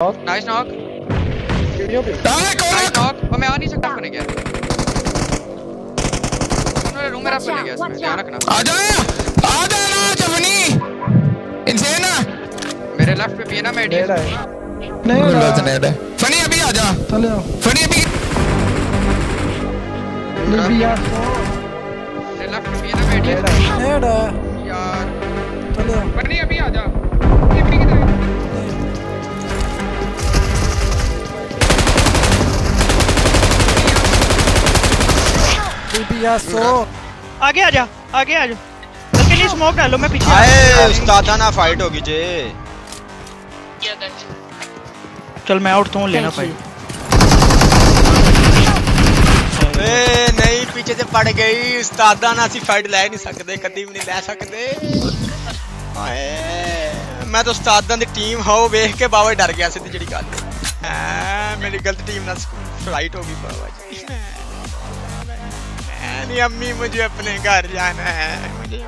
Nice knock सीढ़ियों पे अरे नाइस नॉक और मैं आ नहीं सकता अपने क्या उन्होंने रूम में रख ले गया इसमें ध्यान रखना आ जा आ जा ना जवनी इनसे ना मेरे लेफ्ट पे भी है ना मैं डेड है नहीं रहा तो डेड है फनी अभी आ जा चले आओ फनी अभी ये भी यार मेरे लेफ्ट पे भी है ना मैं डेड है डेड है यार चले आओ फनी अभी आ जा बीबीया सो आगे आजा आगे आजा उसके लिए स्मोक डालो मैं पीछे आए उसका ना फाइट होगी जे चल मैं उठता तो हूँ लेना फाइट ए नहीं पीछे से पड़ गई उस्ताद ना सी फाइट ले नहीं सकते कदम नहीं ले सकते मैं तो उस्ताद की टीम हाउ वेख के बाबा डर गया सीधी जड़ी गल मेरी गलत टीम ना फ्लाइट होगी बाबा जी नहीं अम्मी मुझे अपने घर जाना है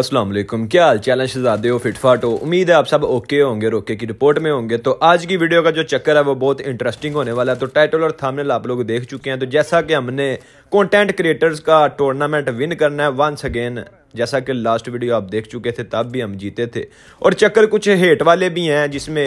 अस्सलाम वालेकुम क्या हाल चाल शहजादे हो फिटफाट हो उम्मीद है आप सब ओके होंगे रोके की रिपोर्ट में होंगे तो आज की वीडियो का जो चक्कर है वो बहुत इंटरेस्टिंग होने वाला है तो टाइटल और थामनेल आप लोग देख चुके हैं तो जैसा कि हमने कंटेंट क्रिएटर्स का टूर्नामेंट विन करना है वंस अगेन जैसा कि लास्ट वीडियो आप देख चुके थे तब भी हम जीते थे और चक्कर कुछ हेट वाले भी हैं जिसमें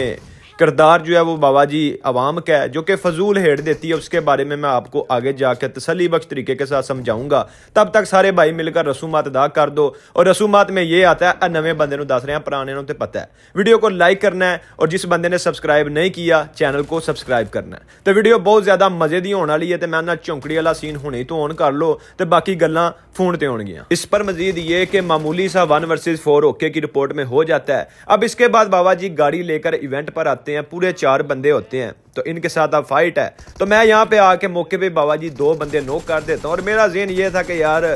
किरदार जो है वो बाबा जी आवाम का है जो कि फजूल हेड देती है उसके बारे में मैं आपको आगे जाकर तसली बख्श तरीके के साथ समझाऊंगा तब तक सारे भाई मिलकर रसूमात अदा कर दो और रसूमात में ये आता है नवे बंदे दस रहे हैं पुराने तो पता है वीडियो को लाइक करना है और जिस बंद ने सबसक्राइब नहीं किया चैनल को सबसक्राइब करना है तो वीडियो बहुत ज़्यादा मज़े की होने वाली है तो मैं ना वाला सीन ही तो ऑन कर लो तो बाकी गल् फोन पर होगी इस पर मजीद ये कि मामूली सा वन वर्सिज फोर ओके की रिपोर्ट में हो जाता है अब इसके बाद बाबा जी गाड़ी लेकर इवेंट पर आते તેયા پورے 4 બંદે હોતે હે તો ઇન કે સાથ આપ ફાઈટ હે તો મેં યહા પે આ કે मौके पे બાવાજી 2 બંદે નોક કર દેતા ہوں اور મેરા ذہن યે થા કે યાર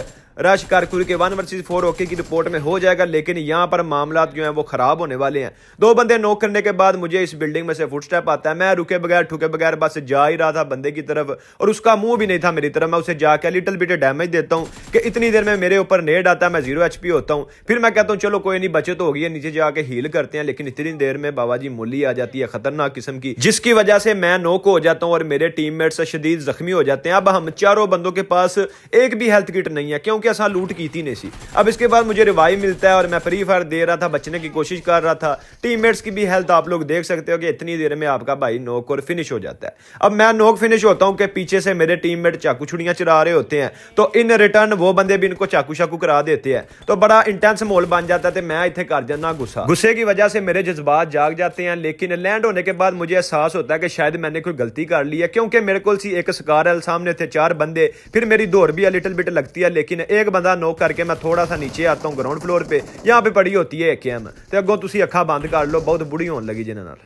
रश कारकुर के वन वर्सेज फोर ओके की रिपोर्ट में हो जाएगा लेकिन यहाँ पर मामला जो है वो खराब होने वाले हैं दो बंदे नोक करने के बाद मुझे इस बिल्डिंग में से फुट स्टेप आता है मैं रुके बगैर ठुके बगैर बस जा ही रहा था बंदे की तरफ और उसका मुंह भी नहीं था मेरी तरफ मैं उसे जाकर लिटल बिटे डैमेज देता हूँ कि इतनी देर में मेरे ऊपर नेट आता है मैं जीरो एच होता हूँ फिर मैं कहता हूँ चलो कोई नहीं बचत तो होगी नीचे जाके हील करते हैं लेकिन इतनी देर में बाबा जी मूली आ जाती है खतरनाक किस्म की जिसकी वजह से मैं नोक हो जाता हूँ और मेरे टीम मेट्स शदीद जख्मी हो जाते हैं अब हम चारों बंदों के पास एक भी हेल्थ किट नहीं है क्योंकि के साथ लूट की थी नेसी अब इसके बाद मुझे रिवाइव मिलता है और मैं फ्री फायर दे रहा था बचने की कोशिश कर रहा था टीममेट्स की भी हेल्थ आप लोग देख सकते हो कि इतनी देर में आपका भाई नोक और फिनिश हो जाता है अब मैं नोक फिनिश होता हूँ कि पीछे से मेरे टीममेट चाकू छुड़ियाँ चरा रहे होते हैं तो इन रिटर्न वो बंदे भी इनको चाकू शाकू करा देते हैं तो बड़ा इंटेंस माहौल बन जाता है तो मैं इतने कर जाना गुस्सा गुस्से की वजह से मेरे जज्बात जाग जाते हैं लेकिन लैंड होने के बाद मुझे एहसास होता है कि शायद मैंने कोई गलती कर ली है क्योंकि मेरे को एक सकार सामने थे चार बंदे फिर मेरी दौड़ भी लिटिल बिट लगती है लेकिन एक बंदा नोक करके मैं थोड़ा सा नीचे आता हूँ ग्राउंड फ्लोर पे यहाँ पे पड़ी होती है ए एम तो अगो तुम अखा बंद कर लो बहुत बुढ़ी होने लगी जिन्होंने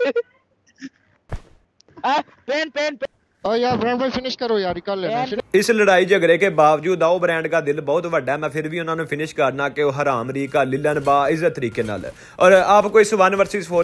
पेन पेन पेन इस लड़ाई झगड़े के बावजूद वर्सेस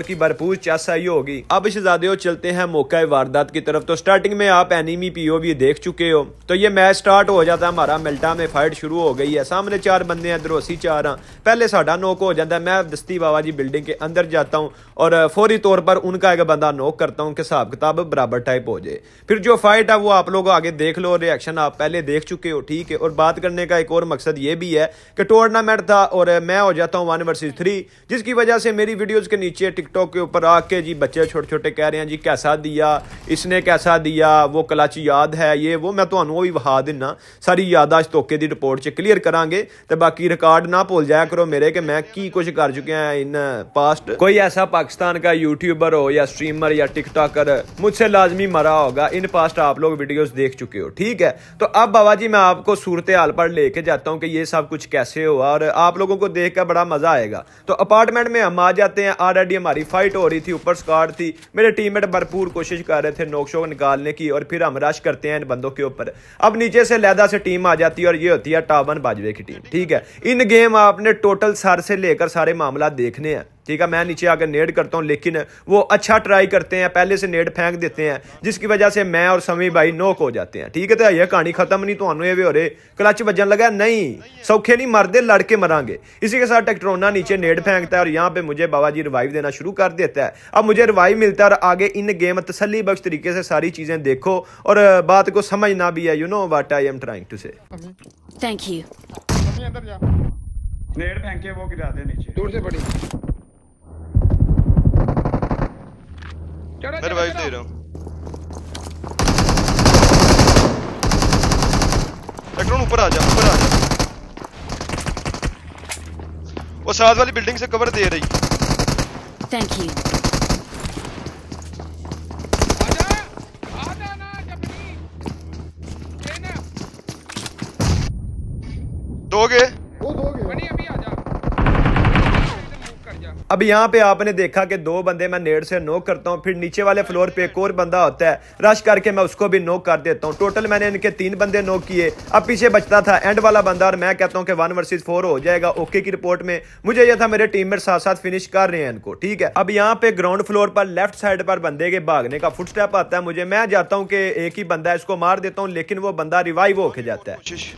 की भरपूर आई होगी अब शहजादे चलते हैं मौका वारदात की तरफ तो स्टार्टिंग में आप एनिमी भी देख चुके हो तो ये मैच स्टार्ट हो जाता है हमारा मिल्टा में फाइट शुरू हो गई है सामने चार बंदे हैं दरोसी चार हाँ पहले साढ़ा नोक हो जाता है मैं दस्ती बाबा जी बिल्डिंग के अंदर जाता हूँ और फौरी तौर पर उनका एक बंदा नोक करता हूँ कि हिसाब किताब बराबर टाइप हो जाए फिर जो फाइट है वो आप लोग आगे देख लो रिएक्शन आप पहले देख चुके हो ठीक है और बात करने का एक और मकसद ये भी है कि टूर्नामेंट था और मैं हो जाता हूँ वन वर्सेज थ्री जिसकी वजह से मेरी वीडियोज़ के नीचे टिकटॉक के ऊपर आके जी बच्चे छोटे छोटे कह रहे हैं जी कैसा दिया इसने कैसा दिया वो कलाची याद है ये वो मैं भी ਵੀ दिना सारी यादाश ਯਾਦਾਸ਼ਤ की रिपोर्ट से क्लीयर करा तो बाकी रिकॉर्ड ना भूल जाया करो मेरे कि मैं की कुछ कर चुके हैं इन पास्ट uh, कोई ऐसा पाकिस्तान का यूट्यूबर हो या स्ट्रीमर या टिकटॉकर मुझसे लाजमी मरा होगा इन फास्ट आप लोग वीडियोस देख चुके हो ठीक है तो अब बाबा जी मैं आपको सूरत हाल पर लेके जाता हूँ कि ये सब कुछ कैसे हुआ और आप लोगों को देख कर बड़ा मज़ा आएगा तो अपार्टमेंट में हम आ जाते हैं ऑलरेडी हमारी फाइट हो रही थी ऊपर स्कॉट थी मेरे टीममेट भरपूर कोशिश कर रहे थे नोक शोक निकालने की और फिर हम रश करते हैं इन बंदों के ऊपर अब नीचे से लैदा से टीम आ जाती है और ये होती है टावन बाजवे की टीम ठीक है इन गेम आपने टोटल सर से लेकर सारे मामला देखने हैं ठीक है मैं नीचे आकर नेड करता हूँ लेकिन वो अच्छा ट्राई करते हैं पहले से नेड फेंक देते हैं जिसकी वजह से मैं और समी भाई नोक हो जाते हैं ठीक है तो ये कहानी खत्म नहीं तो ये भी हो रहे क्लच बजन लगा नहीं सौखे नहीं मरते लड़के मरांगे इसी के साथ टेक्ट्रोना नीचे नेड फेंकता है और यहाँ पे मुझे बाबा जी रिवाइव देना शुरू कर देता है अब मुझे रिवाइव मिलता है और आगे इन गेम तसली बख्श तरीके से सारी चीजें देखो और बात को समझना भी है you know what I am trying to say thank you नेड फेंके वो गिरा दे नीचे दूर से पड़ी मैं रिवाइव दे रहा हूँ इलेक्ट्रॉन ऊपर आ जा ऊपर आ जा वो साथ वाली बिल्डिंग से कवर दे रही थैंक यू दोगे अब यहाँ पे आपने देखा कि दो बंदे मैं नेड़ से नोक करता हूँ फिर नीचे वाले फ्लोर पे एक और बंदा होता है रश करके मैं उसको भी नोक कर देता हूँ टोटल मैंने इनके तीन बंदे नोक किए अब पीछे बचता था एंड वाला बंदा और मैं कहता हूँ कि वन वर्सेज फोर हो जाएगा ओके की रिपोर्ट में मुझे यह था मेरे टीम साथ साथ फिनिश कर रहे हैं इनको ठीक है अब यहाँ पे ग्राउंड फ्लोर पर लेफ्ट साइड पर बंदे के भागने का फुट आता है मुझे मैं जाता हूँ कि एक ही बंदा इसको मार देता हूँ लेकिन वो बंदा रिवाइव होके जाता है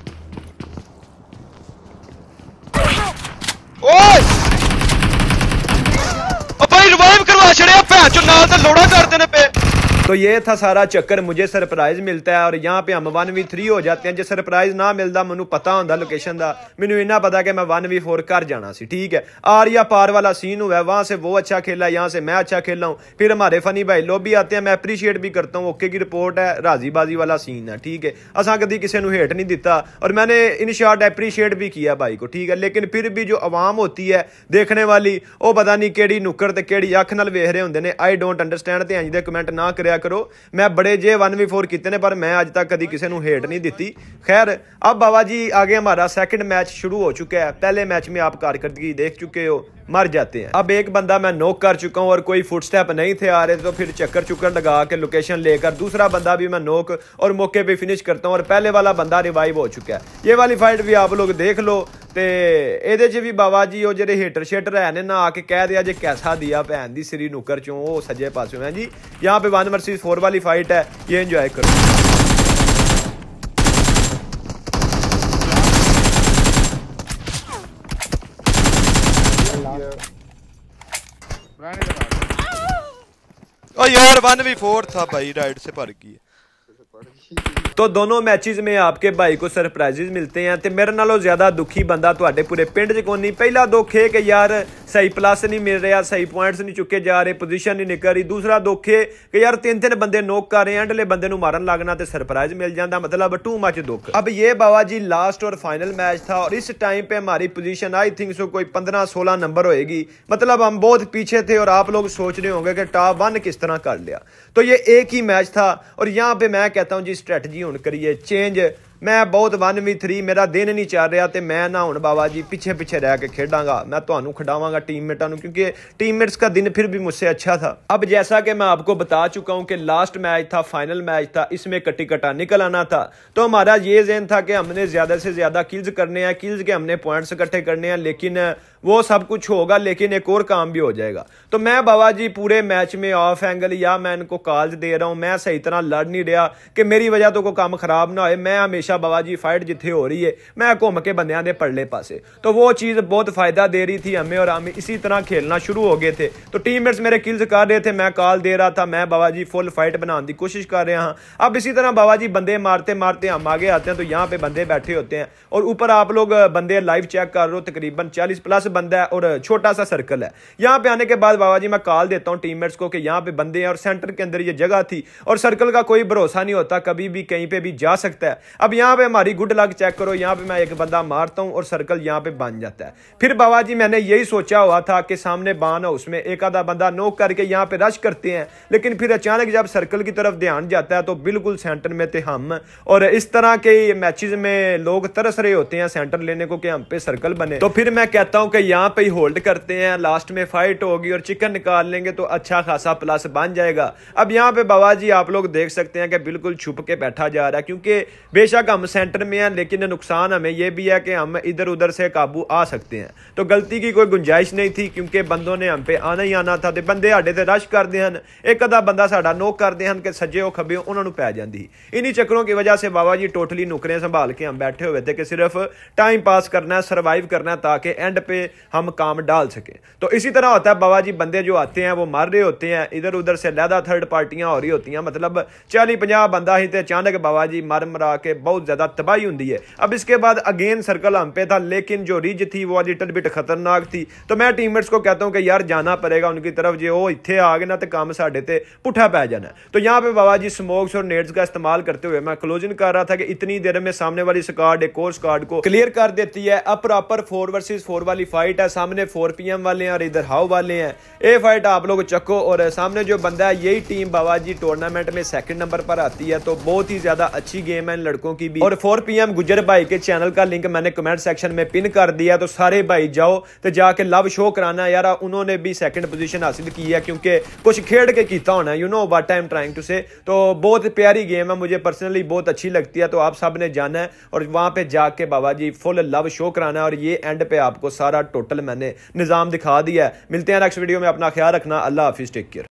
Oh! चुनाव नाल लोड़ा करते हैं तो ये था सारा चक्कर मुझे सरप्राइज मिलता है और यहाँ पे हम वन वी थ्री हो जाते हैं जो सरप्राइज ना मिलता मैं पता होंगे लोकेशन का मैं इन्ना पता कि मैं वन वी फोर कर जाना सी ठीक है आरिया पार वाला सीन हुआ है वहाँ से वो अच्छा खेला यहाँ से मैं अच्छा खेला हूँ फिर हमारे फनी भाई लोग भी आते हैं मैं अप्रीशिएट भी करता हूँ ओके की रिपोर्ट है राजीबाजी वाला सीन है ठीक है असा कभी किसी को हेट नहीं दिता और मैंने इन शॉर्ट अप्रीशिएट भी किया भाई को ठीक है लेकिन फिर भी जो आवाम होती है देखने वाली वो पता नहीं केड़ी नुक्कड़ तो कि अख न वेख रहे होंगे ने आई डोंट अंडरसटैंड तो इंज कमेंट ना कराया ਕਰਿਆ ਕਰੋ ਮੈਂ ਬੜੇ ਜੇ 1v4 ਕੀਤੇ ਨੇ ਪਰ ਮੈਂ ਅੱਜ ਤੱਕ ਕਦੀ ਕਿਸੇ ਨੂੰ ਹੇਟ ਨਹੀਂ ਦਿੱਤੀ ਖੈਰ ਅਬ ਬਾਬਾ ਜੀ ਆ ਗਿਆ ਹਮਾਰਾ ਸੈਕਿੰਡ ਮੈਚ ਸ਼ੁਰੂ ਹੋ ਚੁੱਕਾ ਹੈ ਪਹਿਲੇ ਮੈਚ ਮੇਂ ਆਪ ਕਾਰਗਰਦਗੀ ਦੇਖ ਚੁੱਕੇ ਹੋ मर जाते हैं अब एक बंदा मैं नोक कर चुका हूँ और कोई फुटस्टेप नहीं थे आ रहे तो फिर चक्कर चुकर लगा के लोकेशन लेकर दूसरा बंदा भी मैं नोक और मौके पर फिनिश करता हूँ और पहले वाला बंदा रिवाइव हो चुका है ये वाली फाइट भी आप लोग देख लो ਤੇ ਇਹਦੇ 'ਚ ਵੀ ਬਾਬਾ ਜੀ ਉਹ ਜਿਹੜੇ ਹੇਟਰ ਸ਼ੇਟਰ ਹੈ ਨੇ ਨਾ ਆ ਕੇ ਕਹਿ ਦਿਆ ਜੇ ਕੈਸਾ ਦਿਆ ਭੈਣ ਦੀ ਸ੍ਰੀ ਨੁਕਰ ਚੋਂ ਉਹ ਸੱਜੇ ਪਾਸਿਓਂ ਹੈ ਜੀ ਯਹਾਂ ਪੇ 1 ਵਰਸਸ 4 ਵਾਲੀ ਫਾਈਟ यार वन भी फोर था भाई राइड से भर गई ਤੋ ਦੋਨੋਂ ਮੈਚਸ ਮੇ ਆਪਕੇ ਭਾਈ ਕੋ ਸਰਪ੍ਰਾਈਜ਼ਸ ਮਿਲਤੇ ਹਨ ਤੇ ਮੇਰੇ ਨਾਲੋਂ ਜ਼ਿਆਦਾ ਦੁਖੀ ਬੰਦਾ ਤੁਹਾਡੇ ਪੂਰੇ ਪਿੰਡ 'ਚ ਕੋਈ ਨਹੀਂ ਪਹਿਲਾ ਦੁੱਖ ਇਹ ਕਿ ਯਾਰ ਸਹੀ ਪਲੱਸ ਨਹੀਂ ਮਿਲ ਰਿਹਾ ਸਹੀ ਪੁਆਇੰਟਸ ਨਹੀਂ ਚੁੱਕੇ ਜਾ ਰਹੇ ਪੋਜੀਸ਼ਨ ਨਹੀਂ ਨਿਕਲ ਰਹੀ ਦੂਸਰਾ ਦੁੱਖ ਇਹ ਕਿ ਯਾਰ ਤਿੰਨ ਤਿੰਨ ਬੰਦੇ ਨੋਕ ਕਰ ਰਹੇ ਐਂਡਲੇ ਬੰਦੇ ਨੂੰ ਮਾਰਨ ਲੱਗਣਾ ਤੇ ਸਰਪ੍ਰਾਈਜ਼ ਮਿਲ ਜਾਂਦਾ ਮਤਲਬ ਟੂ ਮਚ ਦੁੱਖ ਅਬ ਇਹ ਬਾਵਾ ਜੀ लास्ट और फाइनल मैच था और इस टाइम पे हमारी पोजीशन आई थिंक सो कोई 15-16 नंबर होएगी मतलब हम बहुत पीछे थे और आप लोग सोच रहे होंगे कि टॉप वन किस तरह कर लिया तो ये एक ही मैच था और यहाँ पे मैं कहता ਤਾਂ ਜੀ ਸਟ੍ਰੈਟਜੀ ਹੁਣ ਕਰੀਏ ਚੇਂਜ मैं वन वी थ्री मेरा दिन नहीं चल रहा तो मैं ना हूँ बाबा जी पिछे पिछे रह के खेडागा मैं तो खिडावगा ਟੀਮਮੇਟਾਂ ਨੂੰ क्योंकि टीममेट्स का दिन फिर भी मुझसे अच्छा था अब जैसा कि मैं आपको बता चुका हूँ कि लास्ट मैच था फाइनल मैच था इसमें कट्टी कट्टा निकल आना था तो हमारा ये जहन था कि हमने ज़्यादा से ज़्यादा किल्स करने हैं किल्स के हमने पॉइंट्स इकट्ठे करने हैं लेकिन वो सब कुछ होगा लेकिन एक और काम भी हो जाएगा तो मैं बाबा जी पूरे मैच में ऑफ एंगल या मैं इनको कॉल्स दे रहा हूँ मैं सही तरह लड़ नहीं रहा कि मेरी वजह तो कोई काम ख़राब ना हो मैं हमेशा ਨਿਸ਼ਾ बाबा जी फाइट जिथे हो रही है मैं घूम के बंद के ਪਰਲੇ पासे तो वो चीज़ बहुत फ़ायदा दे रही थी हमें और हम इसी तरह खेलना शुरू हो गए थे तो टीम मेट्स मेरे किल्स कर रहे थे मैं कॉल दे रहा था मैं बाबा जी फुल फाइट बनाने की कोशिश कर रहा हाँ अब इसी तरह बाबा जी बंदे मारते मारते हम आगे आते हैं तो यहाँ पे बंदे बैठे होते हैं और ऊपर आप लोग बंदे लाइव चेक कर रहे हो तकरीबन चालीस प्लस बंदा है और छोटा सा सर्कल है यहाँ पे आने के बाद बाबा जी मैं कॉल देता हूँ टीम को कि यहाँ पे बंदे हैं और सेंटर के अंदर ये जगह थी और सर्कल का कोई भरोसा नहीं होता कभी भी कहीं पर भी जा सकता है अब यहाँ पे हमारी गुड लक चेक करो यहाँ पे मैं एक बंदा मारता हूँ और सर्कल यहाँ पे बन जाता है फिर बाबा जी मैंने यही सोचा हुआ था कि सामने बान हाउस में एक आधा बंदा नोक करके यहाँ पे रश करते हैं लेकिन फिर अचानक जब सर्कल की तरफ ध्यान जाता है तो बिल्कुल सेंटर में थे हम और इस तरह के मैचेस में लोग तरस रहे होते हैं सेंटर लेने को कि हम पे सर्कल बने तो फिर मैं कहता हूँ कि यहाँ पे होल्ड करते हैं लास्ट में फाइट होगी और चिकन निकाल लेंगे तो अच्छा खासा प्लस बन जाएगा अब यहाँ पे बाबा जी आप लोग देख सकते हैं कि बिल्कुल छुप के बैठा जा रहा है क्योंकि बेशक हम सेंटर में हैं लेकिन नुकसान हमें यह भी है कि हम इधर उधर से काबू आ सकते हैं तो गलती की कोई गुंजाइश नहीं थी क्योंकि बंदों ने हम पे आना ही आना था तो बंदे ਸਾਡੇ ਤੇ ਰਸ਼ ਕਰਦੇ ਹਨ ਇੱਕ ਅਦਾ ਬੰਦਾ ਸਾਡਾ ਨੋਕ ਕਰਦੇ ਹਨ ਕਿ ਸੱਜੇ ਉਹ ਖੱਬੇ ਉਹਨਾਂ ਨੂੰ ਪੈ ਜਾਂਦੀ ਇਨੀ ਚੱਕਰੋਂ ਕੀ ਵਜ੍ਹਾ ਸੇ ਬਾਬਾ ਜੀ ਟੋਟਲੀ ਨੁਕਰੇ ਸੰਭਾਲ ਕੇ ਹਮ ਬੈਠੇ थे कि सिर्फ टाइम पास करना सर्वाइव करना ताकि एंड पे हम काम डाल सकें तो इसी तरह होता है बाबा जी बंदे जो आते हैं वो मर रहे होते हैं इधर उधर से लहदा थर्ड पार्टियां हो रही होती हैं मतलब चाली पंजाह बंदा ही तो अचानक बाबा जी मर मरा के बहुत बहुत ज़्यादा तबाही होंगी है अब इसके बाद अगेन सर्कल हम पे था लेकिन जो रिज थी वो लिटल बिट खतरनाक थी तो मैं टीममेट्स को कहता हूँ कि यार जाना पड़ेगा उनकी तरफ जो वो इतने आ गए ना तो काम साढ़े ते पुठा पै जाना तो यहाँ पे बाबा जी स्मोक्स और नेट्स का इस्तेमाल करते हुए मैं क्लोजिंग कर रहा था कि इतनी देर में सामने वाली स्कार्ड एक और स्कार्ड को क्लियर कर देती है अब प्रॉपर फोर वर्सेज फोर वाली फाइट है सामने फोर पी वाले हैं और इधर हाउ वाले हैं ये फाइट आप लोग चको और सामने जो बंदा है यही टीम बाबा जी टूर्नामेंट में सेकंड नंबर पर आती है तो बहुत ही ज़्यादा अच्छी गेम है लड़कों की जीबी और फोर पीएम गुजर भाई के चैनल का लिंक मैंने कमेंट सेक्शन में पिन कर दिया तो सारे भाई जाओ तो जाके लव शो कराना यार उन्होंने भी सेकंड पोजीशन हासिल की है क्योंकि कुछ खेड़ के किया होना you know what I am trying to say तो बहुत प्यारी गेम है मुझे पर्सनली बहुत अच्छी लगती है तो आप सब ने जाना है और वहां पर जाके Baba ji full love show कराना और ये एंड पे आपको सारा टोटल मैंने निज़ाम दिखा दिया है मिलते हैं नेक्स्ट वीडियो में अपना ख्याल रखना अल्लाह हाफिज़ टेक केयर